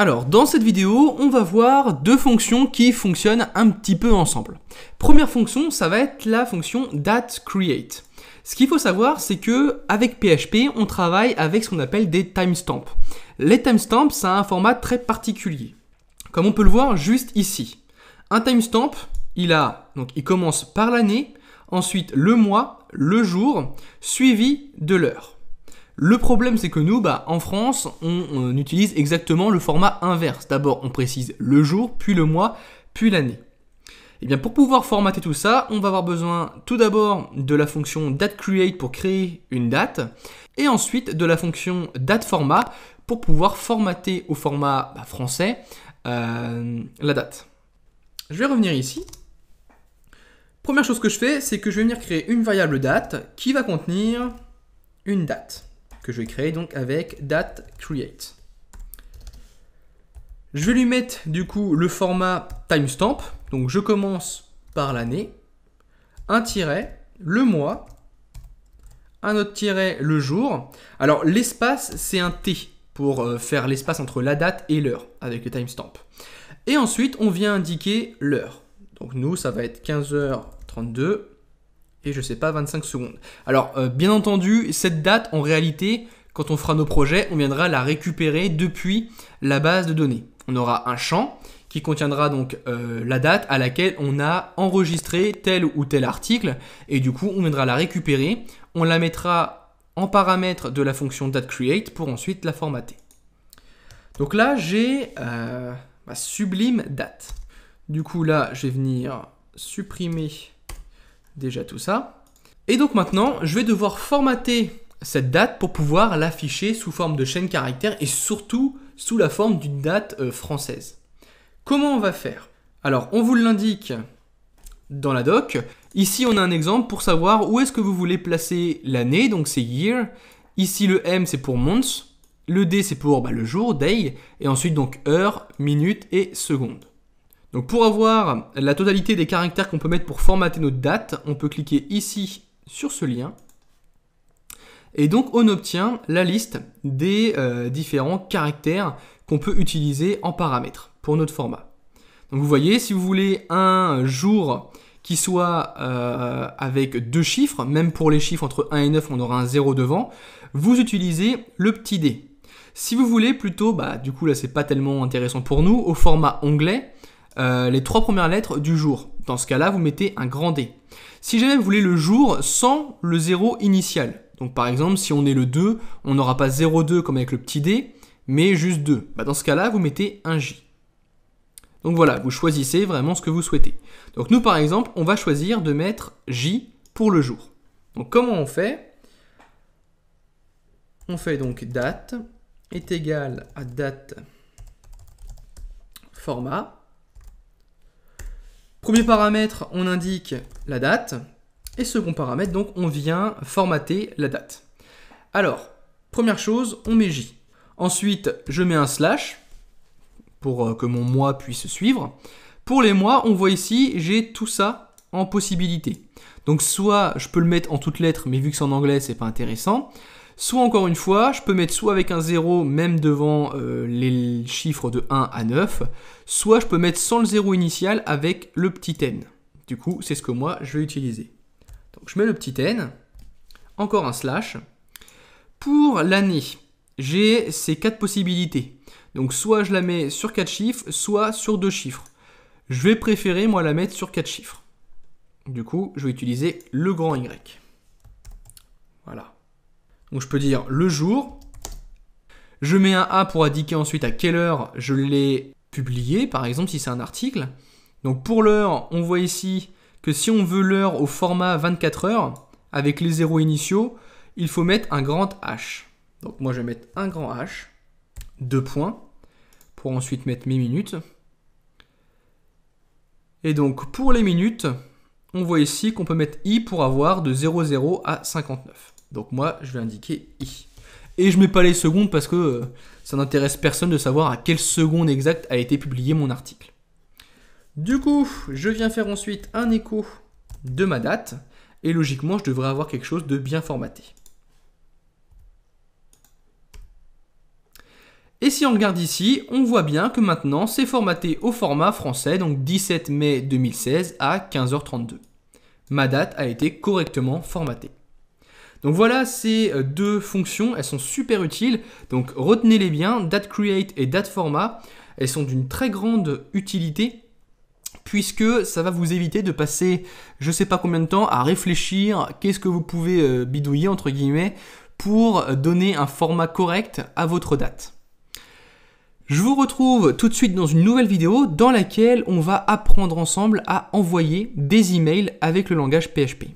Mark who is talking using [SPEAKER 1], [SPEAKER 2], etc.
[SPEAKER 1] Alors, dans cette vidéo, on va voir deux fonctions qui fonctionnent un petit peu ensemble. Première fonction, ça va être la fonction dateCreate. Ce qu'il faut savoir, c'est que avec PHP, on travaille avec ce qu'on appelle des timestamps. Les timestamps, ça a un format très particulier. Comme on peut le voir juste ici. Un timestamp, il a donc il commence par l'année, ensuite le mois, le jour, suivi de l'heure. Le problème, c'est que nous, bah, en France, on, utilise exactement le format inverse. D'abord, on précise le jour, puis le mois, puis l'année. Et eh bien, pour pouvoir formater tout ça, on va avoir besoin tout d'abord de la fonction dateCreate pour créer une date, et ensuite de la fonction dateFormat pour pouvoir formater au format bah, français euh, la date. Je vais revenir ici. Première chose que je fais, c'est que je vais venir créer une variable date qui va contenir une date je vais créer donc avec date create. Je vais lui mettre du coup le format timestamp. Donc je commence par l'année, un tiret, le mois, un autre tiret, le jour. Alors l'espace, c'est un T pour euh, faire l'espace entre la date et l'heure avec le timestamp. Et ensuite, on vient indiquer l'heure. Donc nous, ça va être 15h32 et je sais pas 25 secondes. Alors euh, bien entendu, cette date en réalité, quand on fera nos projets, on viendra la récupérer depuis la base de données. On aura un champ qui contiendra donc euh, la date à laquelle on a enregistré tel ou tel article et du coup on viendra la récupérer, on la mettra en paramètre de la fonction dateCreate pour ensuite la formater. Donc là j'ai euh, ma sublime date. Du coup là je vais venir supprimer déjà tout ça. Et donc maintenant, je vais devoir formater cette date pour pouvoir l'afficher sous forme de chaîne caractère et surtout sous la forme d'une date euh, française. Comment on va faire Alors, on vous l'indique dans la doc. Ici, on a un exemple pour savoir où est-ce que vous voulez placer l'année, donc c'est year. Ici, le M, c'est pour months. Le D, c'est pour bah, le jour, day. Et ensuite, donc, heure, minute et seconde. Donc pour avoir la totalité des caractères qu'on peut mettre pour formater notre date, on peut cliquer ici sur ce lien. Et donc on obtient la liste des euh, différents caractères qu'on peut utiliser en paramètres pour notre format. Donc vous voyez, si vous voulez un jour qui soit euh, avec deux chiffres, même pour les chiffres entre 1 et 9, on aura un 0 devant, vous utilisez le petit d ». Si vous voulez plutôt, bah, du coup là c'est pas tellement intéressant pour nous, au format onglet, euh, les trois premières lettres du jour. Dans ce cas-là, vous mettez un grand D. Si jamais vous voulez le jour sans le zéro initial, donc par exemple si on est le 2, on n'aura pas 0,2 comme avec le petit D, mais juste 2. Bah, dans ce cas-là, vous mettez un J. Donc voilà, vous choisissez vraiment ce que vous souhaitez. Donc nous par exemple, on va choisir de mettre J pour le jour. Donc comment on fait On fait donc date est égal à date format Premier paramètre, on indique la date. Et second paramètre, donc, on vient formater la date. Alors, première chose, on met J. Ensuite, je mets un slash pour euh, que mon mois puisse suivre. Pour les mois, on voit ici, j'ai tout ça en possibilité. Donc soit je peux le mettre en toutes lettres, mais vu que c'est en anglais, c'est pas intéressant. Soit encore une fois, je peux mettre soit avec un 0 même devant euh, les chiffres de 1 à 9, soit je peux mettre sans le 0 initial avec le petit n. Du coup, c'est ce que moi je vais utiliser. Donc je mets le petit n, encore un slash. Pour l'année, j'ai ces quatre possibilités. Donc soit je la mets sur 4 chiffres, soit sur 2 chiffres. Je vais préférer moi la mettre sur 4 chiffres. Du coup, je vais utiliser le grand Y. Voilà. Donc je peux dire le jour. Je mets un A pour indiquer ensuite à quelle heure je l'ai publié, par exemple si c'est un article. Donc pour l'heure, on voit ici que si on veut l'heure au format 24 heures, avec les zéros initiaux, il faut mettre un grand H. Donc moi je vais mettre un grand H, deux points, pour ensuite mettre mes minutes. Et donc pour les minutes, on voit ici qu'on peut mettre i pour avoir de 00 à 59. Donc moi, je vais indiquer I. Et je mets pas les secondes parce que euh, ça n'intéresse personne de savoir à quelle seconde exacte a été publié mon article. Du coup, je viens faire ensuite un écho de ma date et logiquement, je devrais avoir quelque chose de bien formaté. Et si on regarde ici, on voit bien que maintenant c'est formaté au format français, donc 17 mai 2016 à 15h32. Ma date a été correctement formatée. Donc voilà ces euh, deux fonctions, elles sont super utiles. Donc retenez-les bien, create et format, Elles sont d'une très grande utilité puisque ça va vous éviter de passer je sais pas combien de temps à réfléchir qu'est-ce que vous pouvez euh, bidouiller entre guillemets pour euh, donner un format correct à votre date. Je vous retrouve tout de suite dans une nouvelle vidéo dans laquelle on va apprendre ensemble à envoyer des emails avec le langage PHP.